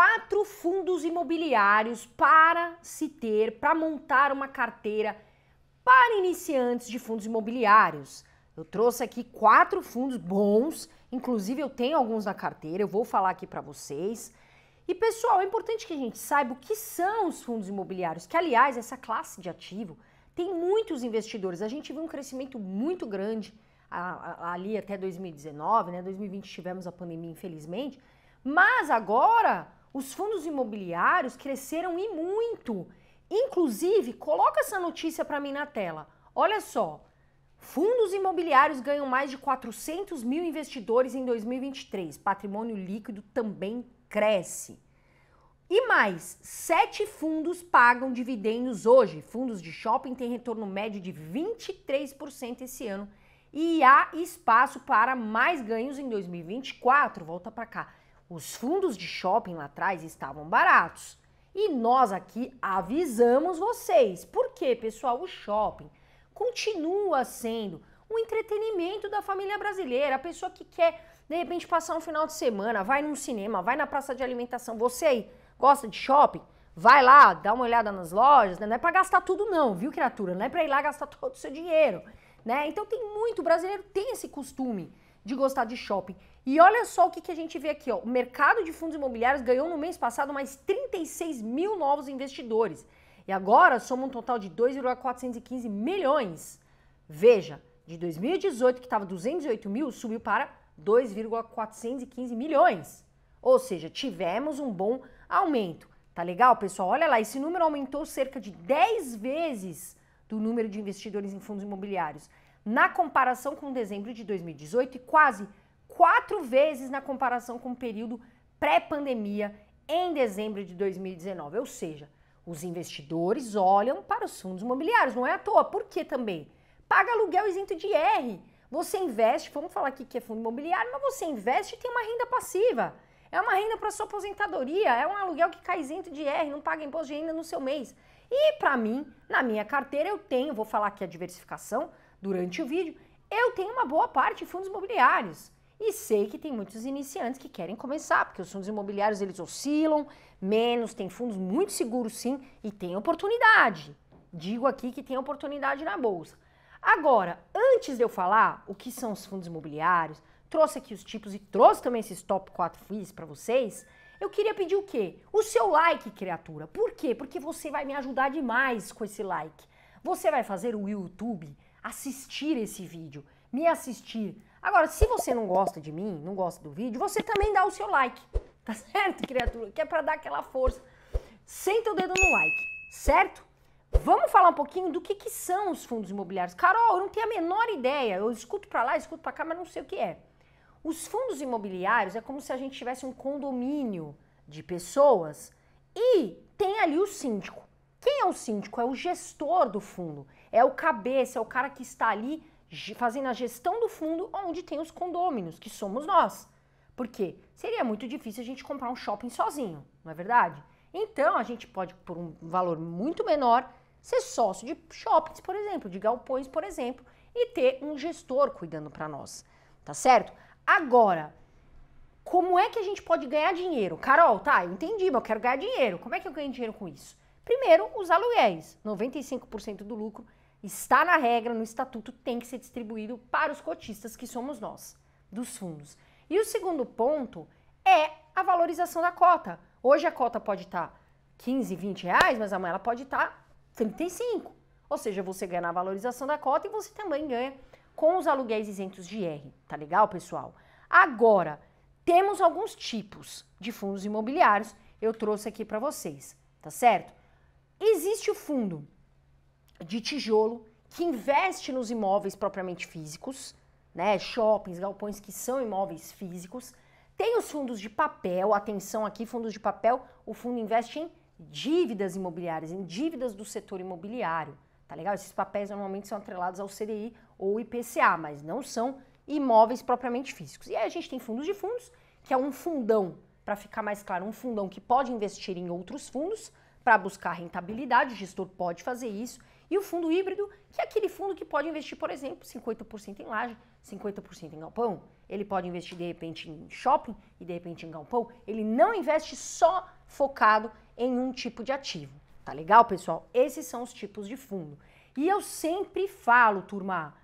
quatro fundos imobiliários para se ter, para montar uma carteira para iniciantes de fundos imobiliários. Eu trouxe aqui quatro fundos bons, inclusive eu tenho alguns na carteira, eu vou falar aqui para vocês. E pessoal, é importante que a gente saiba o que são os fundos imobiliários, que aliás, essa classe de ativo tem muitos investidores. A gente viu um crescimento muito grande ali até 2019, né? 2020 tivemos a pandemia, infelizmente, mas agora os fundos imobiliários cresceram e muito. Inclusive, coloca essa notícia para mim na tela. Olha só. Fundos imobiliários ganham mais de 400 mil investidores em 2023. Patrimônio líquido também cresce. E mais, sete fundos pagam dividendos hoje. Fundos de shopping têm retorno médio de 23% esse ano e há espaço para mais ganhos em 2024. Volta para cá. Os fundos de shopping lá atrás estavam baratos. E nós aqui avisamos vocês. Porque, pessoal? O shopping continua sendo o entretenimento da família brasileira. A pessoa que quer, de repente, passar um final de semana, vai num cinema, vai na praça de alimentação. Você aí gosta de shopping? Vai lá, dá uma olhada nas lojas, né? não é para gastar tudo não, viu, criatura? Não é para ir lá gastar todo o seu dinheiro, né? Então tem muito brasileiro tem esse costume de gostar de shopping. E olha só o que, que a gente vê aqui, ó. O mercado de fundos imobiliários ganhou no mês passado mais 36 mil novos investidores. E agora soma um total de 2,415 milhões. Veja, de 2018, que estava 208 mil, subiu para 2,415 milhões. Ou seja, tivemos um bom aumento. Tá legal, pessoal? Olha lá, esse número aumentou cerca de 10 vezes do número de investidores em fundos imobiliários, na comparação com dezembro de 2018 e quase quatro vezes na comparação com o período pré-pandemia em dezembro de 2019. Ou seja, os investidores olham para os fundos imobiliários, não é à toa. Por que também? Paga aluguel isento de R. Você investe, vamos falar aqui que é fundo imobiliário, mas você investe e tem uma renda passiva. É uma renda para sua aposentadoria, é um aluguel que cai isento de R, não paga imposto de renda no seu mês. E para mim, na minha carteira, eu tenho, vou falar aqui a diversificação durante o vídeo, eu tenho uma boa parte de fundos imobiliários. E sei que tem muitos iniciantes que querem começar, porque os fundos imobiliários eles oscilam menos, tem fundos muito seguros sim e tem oportunidade. Digo aqui que tem oportunidade na bolsa. Agora, antes de eu falar o que são os fundos imobiliários, trouxe aqui os tipos e trouxe também esses top 4 FIIs para vocês, eu queria pedir o quê? O seu like, criatura. Por quê? Porque você vai me ajudar demais com esse like. Você vai fazer o YouTube assistir esse vídeo, me assistir, Agora, se você não gosta de mim, não gosta do vídeo, você também dá o seu like, tá certo, criatura? Que é pra dar aquela força. Senta o dedo no like, certo? Vamos falar um pouquinho do que, que são os fundos imobiliários. Carol, eu não tenho a menor ideia. Eu escuto para lá, escuto para cá, mas não sei o que é. Os fundos imobiliários é como se a gente tivesse um condomínio de pessoas e tem ali o síndico. Quem é o síndico? É o gestor do fundo, é o cabeça, é o cara que está ali fazendo a gestão do fundo onde tem os condôminos, que somos nós. Porque seria muito difícil a gente comprar um shopping sozinho, não é verdade? Então a gente pode, por um valor muito menor, ser sócio de shoppings, por exemplo, de galpões, por exemplo, e ter um gestor cuidando para nós, tá certo? Agora, como é que a gente pode ganhar dinheiro? Carol, tá, eu entendi, mas eu quero ganhar dinheiro. Como é que eu ganho dinheiro com isso? Primeiro, os aluguéis. 95% do lucro Está na regra, no estatuto, tem que ser distribuído para os cotistas, que somos nós, dos fundos. E o segundo ponto é a valorização da cota. Hoje a cota pode estar tá 15, 20 reais, mas amanhã ela pode estar tá 35. Ou seja, você ganha na valorização da cota e você também ganha com os aluguéis isentos de IR. Tá legal, pessoal? Agora, temos alguns tipos de fundos imobiliários, eu trouxe aqui para vocês, tá certo? Existe o fundo de tijolo que investe nos imóveis propriamente físicos, né, shoppings, galpões que são imóveis físicos. Tem os fundos de papel, atenção aqui, fundos de papel, o fundo investe em dívidas imobiliárias, em dívidas do setor imobiliário, tá legal? Esses papéis normalmente são atrelados ao CDI ou IPCA, mas não são imóveis propriamente físicos. E aí a gente tem fundos de fundos, que é um fundão, para ficar mais claro, um fundão que pode investir em outros fundos para buscar rentabilidade, o gestor pode fazer isso e o fundo híbrido, que é aquele fundo que pode investir, por exemplo, 50% em laje, 50% em galpão. Ele pode investir de repente em shopping e de repente em galpão. Ele não investe só focado em um tipo de ativo. Tá legal, pessoal? Esses são os tipos de fundo. E eu sempre falo, turma,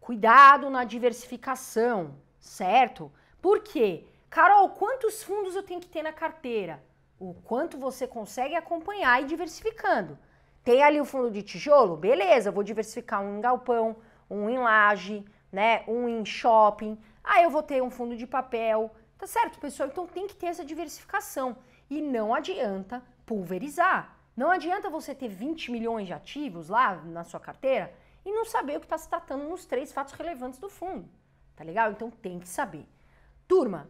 cuidado na diversificação, certo? Por quê? Carol, quantos fundos eu tenho que ter na carteira? O quanto você consegue acompanhar e diversificando. Tem ali o fundo de tijolo? Beleza, vou diversificar um em galpão, um em laje, né? Um em shopping. Aí eu vou ter um fundo de papel. Tá certo, pessoal? Então tem que ter essa diversificação. E não adianta pulverizar. Não adianta você ter 20 milhões de ativos lá na sua carteira e não saber o que está se tratando nos três fatos relevantes do fundo. Tá legal? Então tem que saber. Turma,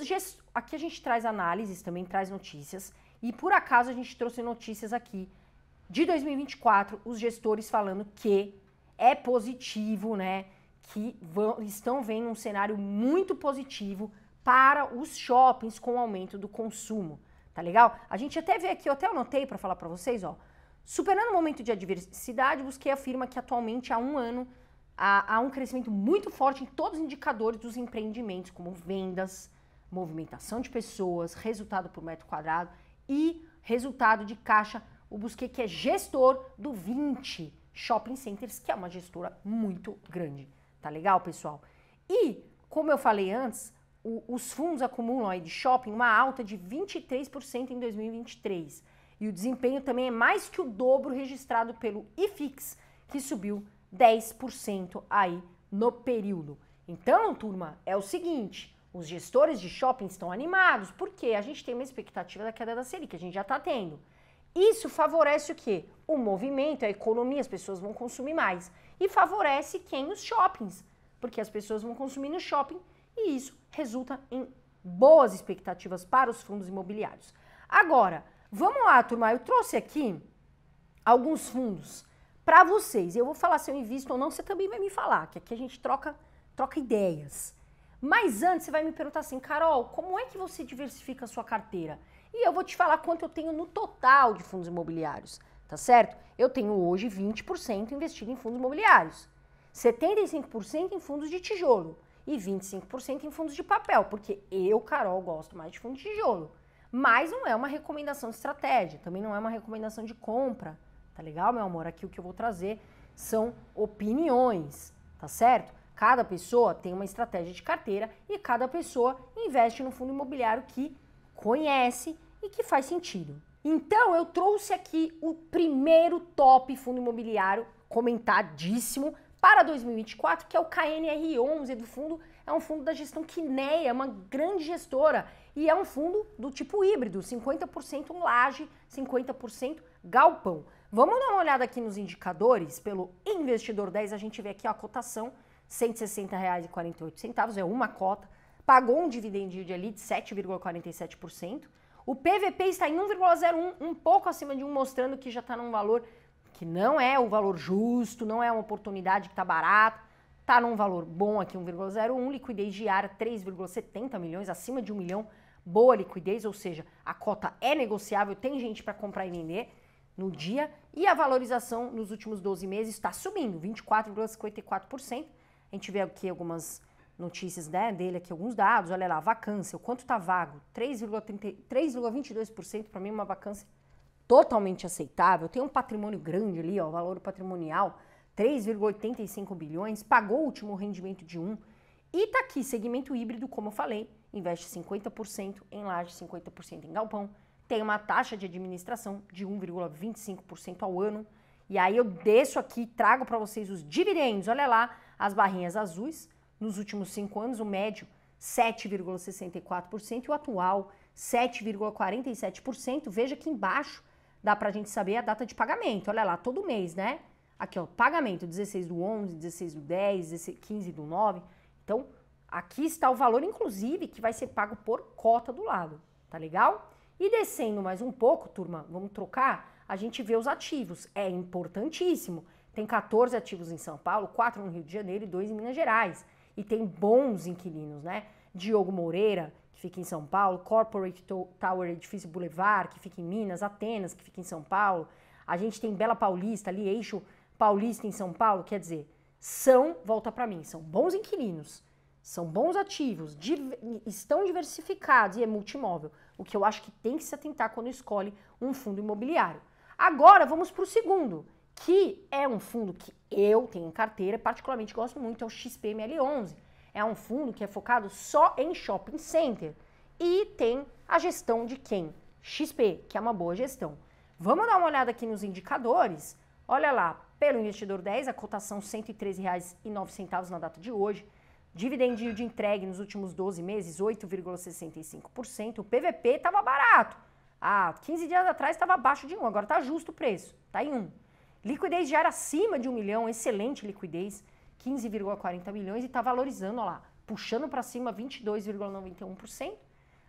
gest... aqui a gente traz análises, também traz notícias, e por acaso a gente trouxe notícias aqui de 2024, os gestores falando que é positivo, né? Que vão, estão vendo um cenário muito positivo para os shoppings com o aumento do consumo. Tá legal? A gente até vê aqui, eu até anotei para falar para vocês, ó. Superando o momento de adversidade, busquei afirma que atualmente há um ano há, há um crescimento muito forte em todos os indicadores dos empreendimentos, como vendas, movimentação de pessoas, resultado por metro quadrado e resultado de caixa o Busquet que é gestor do 20 shopping centers, que é uma gestora muito grande. Tá legal, pessoal? E, como eu falei antes, o, os fundos acumulam aí de shopping uma alta de 23% em 2023. E o desempenho também é mais que o dobro registrado pelo IFIX, que subiu 10% aí no período. Então, turma, é o seguinte, os gestores de shopping estão animados, porque a gente tem uma expectativa da queda da Selic, a gente já está tendo. Isso favorece o quê? O movimento, a economia, as pessoas vão consumir mais. E favorece quem? Os shoppings, porque as pessoas vão consumir no shopping e isso resulta em boas expectativas para os fundos imobiliários. Agora, vamos lá, turma, eu trouxe aqui alguns fundos para vocês. Eu vou falar se eu invisto ou não, você também vai me falar, que aqui a gente troca, troca ideias. Mas antes você vai me perguntar assim, Carol, como é que você diversifica a sua carteira? E eu vou te falar quanto eu tenho no total de fundos imobiliários, tá certo? Eu tenho hoje 20% investido em fundos imobiliários, 75% em fundos de tijolo e 25% em fundos de papel, porque eu, Carol, gosto mais de fundos de tijolo. Mas não é uma recomendação de estratégia, também não é uma recomendação de compra, tá legal, meu amor? Aqui o que eu vou trazer são opiniões, tá certo? Cada pessoa tem uma estratégia de carteira e cada pessoa investe no fundo imobiliário que conhece e que faz sentido. Então eu trouxe aqui o primeiro top fundo imobiliário comentadíssimo para 2024, que é o KNR11 do fundo, é um fundo da gestão Quineia, é uma grande gestora, e é um fundo do tipo híbrido, 50% laje, 50% galpão. Vamos dar uma olhada aqui nos indicadores, pelo investidor 10 a gente vê aqui a cotação, R$ 160,48, é uma cota, pagou um dividend de ali de 7,47%. O PVP está em 1,01, um pouco acima de 1, mostrando que já está num valor que não é o valor justo, não é uma oportunidade que está barata, está num valor bom aqui, 1,01, liquidez diária 3,70 milhões, acima de 1 milhão, boa liquidez, ou seja, a cota é negociável, tem gente para comprar e vender no dia, e a valorização nos últimos 12 meses está subindo, 24,54%. A gente vê aqui algumas notícias né, dele aqui, alguns dados, olha lá, vacância, o quanto está vago, 3,22% para mim é uma vacância totalmente aceitável, tem um patrimônio grande ali, ó, valor patrimonial, 3,85 bilhões, pagou o último rendimento de 1, um, e está aqui, segmento híbrido, como eu falei, investe 50% em laje, 50% em galpão, tem uma taxa de administração de 1,25% ao ano, e aí eu desço aqui, trago para vocês os dividendos, olha lá, as barrinhas azuis, nos últimos cinco anos, o médio 7,64% e o atual 7,47%. Veja que embaixo dá para a gente saber a data de pagamento. Olha lá, todo mês, né? Aqui, ó, pagamento 16 do 11, 16 do 10, 15 do 9. Então, aqui está o valor, inclusive, que vai ser pago por cota do lado. Tá legal? E descendo mais um pouco, turma, vamos trocar, a gente vê os ativos. É importantíssimo. Tem 14 ativos em São Paulo, 4 no Rio de Janeiro e 2 em Minas Gerais e tem bons inquilinos, né? Diogo Moreira, que fica em São Paulo, Corporate Tower Edifício Boulevard, que fica em Minas, Atenas, que fica em São Paulo. A gente tem Bela Paulista ali, Eixo Paulista em São Paulo, quer dizer, são, volta para mim, são bons inquilinos, são bons ativos, div estão diversificados e é multimóvel, o que eu acho que tem que se atentar quando escolhe um fundo imobiliário. Agora vamos para o segundo, que é um fundo que eu tenho em carteira, particularmente gosto muito, é o XPML11. É um fundo que é focado só em shopping center e tem a gestão de quem? XP, que é uma boa gestão. Vamos dar uma olhada aqui nos indicadores? Olha lá, pelo investidor 10, a cotação R$ 113,09 na data de hoje. Dividendinho de entregue nos últimos 12 meses, 8,65%. O PVP estava barato. Ah, 15 dias atrás estava abaixo de 1, agora está justo o preço, está em 1. Liquidez já era acima de um milhão, excelente liquidez, 15,40 milhões e está valorizando, olha lá, puxando para cima 22,91%.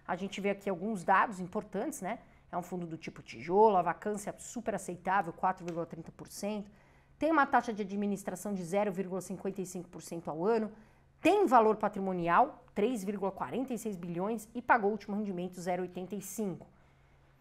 A gente vê aqui alguns dados importantes, né? É um fundo do tipo tijolo, a vacância super aceitável, 4,30%. Tem uma taxa de administração de 0,55% ao ano. Tem valor patrimonial, 3,46 bilhões e pagou o último rendimento 0,85.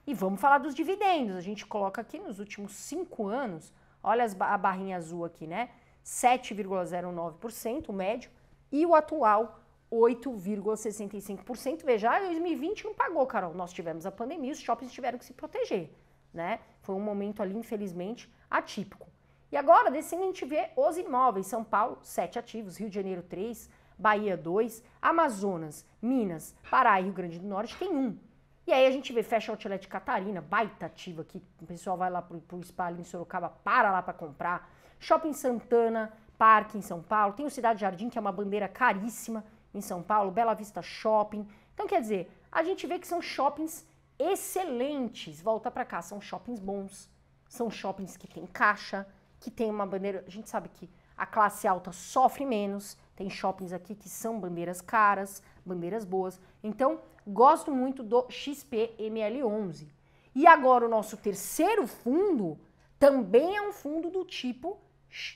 E vamos falar dos dividendos. A gente coloca aqui nos últimos cinco anos, Olha a barrinha azul aqui, né? 7,09% o médio e o atual 8,65%. Veja, 2020 ah, não pagou, Carol. Nós tivemos a pandemia, os shoppings tiveram que se proteger, né? Foi um momento ali, infelizmente, atípico. E agora, descendo, a gente vê os imóveis. São Paulo, 7 ativos, Rio de Janeiro, 3, Bahia, 2, Amazonas, Minas, Pará e Rio Grande do Norte tem 1. Um. E aí a gente vê Fashion Outlet Catarina, baita ativa aqui, o pessoal vai lá pro, pro ali em Sorocaba, para lá para comprar. Shopping Santana, Parque em São Paulo, tem o Cidade Jardim, que é uma bandeira caríssima em São Paulo, Bela Vista Shopping. Então, quer dizer, a gente vê que são shoppings excelentes, volta para cá, são shoppings bons, são shoppings que tem caixa, que tem uma bandeira, a gente sabe que a classe alta sofre menos, tem shoppings aqui que são bandeiras caras, bandeiras boas. Então, gosto muito do XPML11. E agora o nosso terceiro fundo também é um fundo do tipo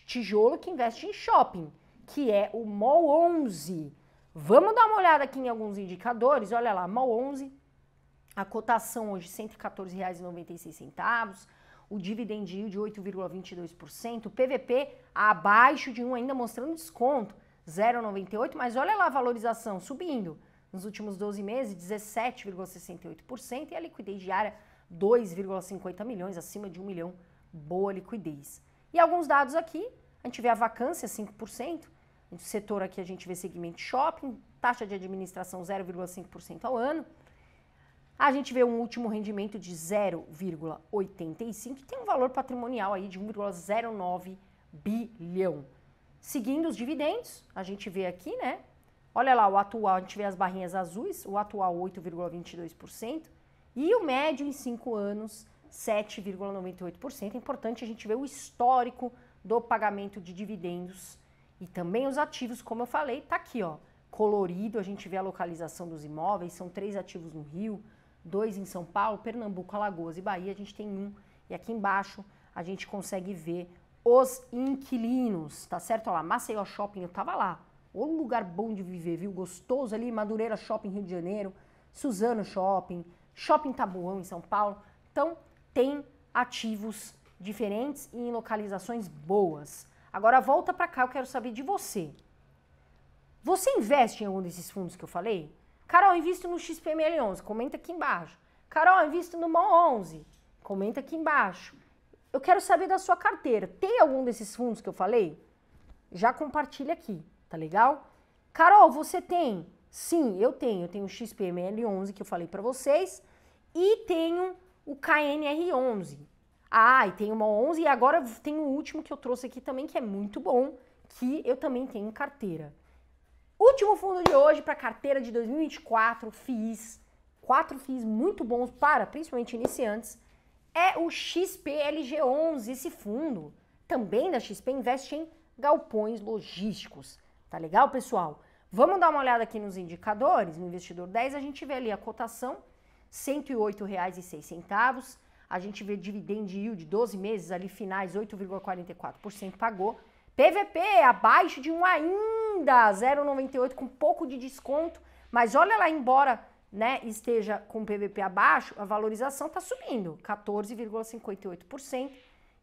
tijolo que investe em shopping, que é o MOL11. Vamos dar uma olhada aqui em alguns indicadores. Olha lá, MOL11, a cotação hoje R$ 114,96 o dividend yield de 8,22%, o PVP abaixo de 1 ainda mostrando desconto. 0,98, mas olha lá a valorização subindo. Nos últimos 12 meses, 17,68% e a liquidez diária 2,50 milhões, acima de 1 milhão, boa liquidez. E alguns dados aqui, a gente vê a vacância 5%, no setor aqui a gente vê segmento shopping, taxa de administração 0,5% ao ano. A gente vê um último rendimento de 0,85 e tem um valor patrimonial aí de 1,09 bilhão seguindo os dividendos, a gente vê aqui, né? Olha lá o atual, a gente vê as barrinhas azuis, o atual 8,22% e o médio em 5 anos 7,98%. É importante a gente ver o histórico do pagamento de dividendos e também os ativos, como eu falei, tá aqui, ó, colorido, a gente vê a localização dos imóveis, são três ativos no Rio, dois em São Paulo, Pernambuco, Alagoas e Bahia, a gente tem um. E aqui embaixo a gente consegue ver os inquilinos, tá certo? Olha lá, Maceió Shopping, eu tava lá. O lugar bom de viver, viu? Gostoso ali, Madureira Shopping, Rio de Janeiro, Suzano Shopping, Shopping Tabuão, em São Paulo. Então, tem ativos diferentes e em localizações boas. Agora, volta para cá, eu quero saber de você. Você investe em algum desses fundos que eu falei? Carol, eu invisto no XPML11, comenta aqui embaixo. Carol, eu invisto no MOL11, comenta aqui embaixo. Eu quero saber da sua carteira. Tem algum desses fundos que eu falei? Já compartilha aqui, tá legal? Carol, você tem? Sim, eu tenho. Eu tenho o XPML11 que eu falei para vocês e tenho o KNR11. Ah, e tem uma 11 e agora tem o último que eu trouxe aqui também que é muito bom, que eu também tenho em carteira. Último fundo de hoje para carteira de 2024, FIIs. Quatro FIIs muito bons para, principalmente iniciantes, é o XPLG11, esse fundo, também da XP, investe em galpões logísticos. Tá legal, pessoal? Vamos dar uma olhada aqui nos indicadores. No investidor 10, a gente vê ali a cotação, R$ 108,06. A gente vê dividend yield 12 meses ali finais, 8,44% pagou. PVP abaixo de um ainda, 0,98 com pouco de desconto. Mas olha lá embora né, esteja com o PVP abaixo, a valorização está subindo, 14,58%,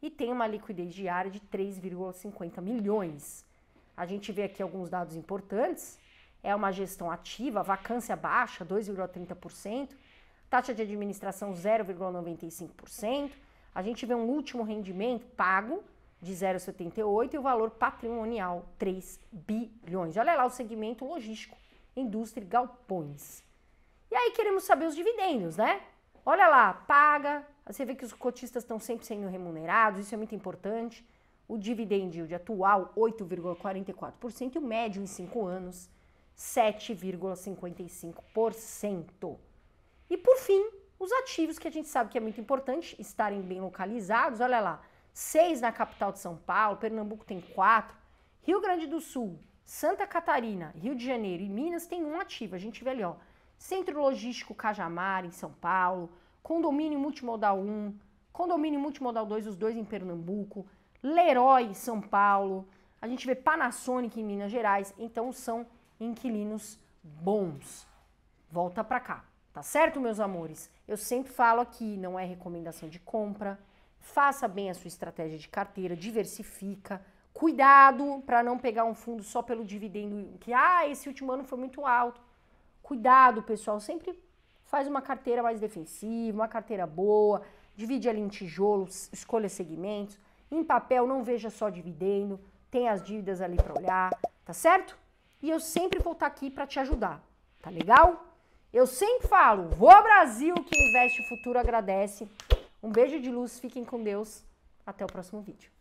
e tem uma liquidez diária de 3,50 milhões. A gente vê aqui alguns dados importantes. É uma gestão ativa, vacância baixa, 2,30%, taxa de administração 0,95%. A gente vê um último rendimento pago de 0,78 e o valor patrimonial 3 bilhões. Olha lá o segmento logístico, indústria e galpões. E aí queremos saber os dividendos, né? Olha lá, paga. Você vê que os cotistas estão sempre sendo remunerados, isso é muito importante. O dividend yield atual 8,44% e o médio em 5 anos 7,55%. E por fim, os ativos que a gente sabe que é muito importante estarem bem localizados. Olha lá, seis na capital de São Paulo, Pernambuco tem quatro, Rio Grande do Sul, Santa Catarina, Rio de Janeiro e Minas tem um ativo. A gente vê ali, ó, Centro Logístico Cajamar, em São Paulo, Condomínio Multimodal 1, Condomínio Multimodal 2, os dois em Pernambuco, Leroy, São Paulo, a gente vê Panasonic em Minas Gerais, então são inquilinos bons. Volta para cá, tá certo, meus amores? Eu sempre falo aqui, não é recomendação de compra. Faça bem a sua estratégia de carteira, diversifica. Cuidado para não pegar um fundo só pelo dividendo, que ah, esse último ano foi muito alto. Cuidado, pessoal, sempre faz uma carteira mais defensiva, uma carteira boa, divide ali em tijolos, escolha segmentos. Em papel, não veja só dividendo, tem as dívidas ali para olhar, tá certo? E eu sempre vou estar tá aqui para te ajudar, tá legal? Eu sempre falo, vou Brasil, que investe futuro agradece. Um beijo de luz, fiquem com Deus. Até o próximo vídeo.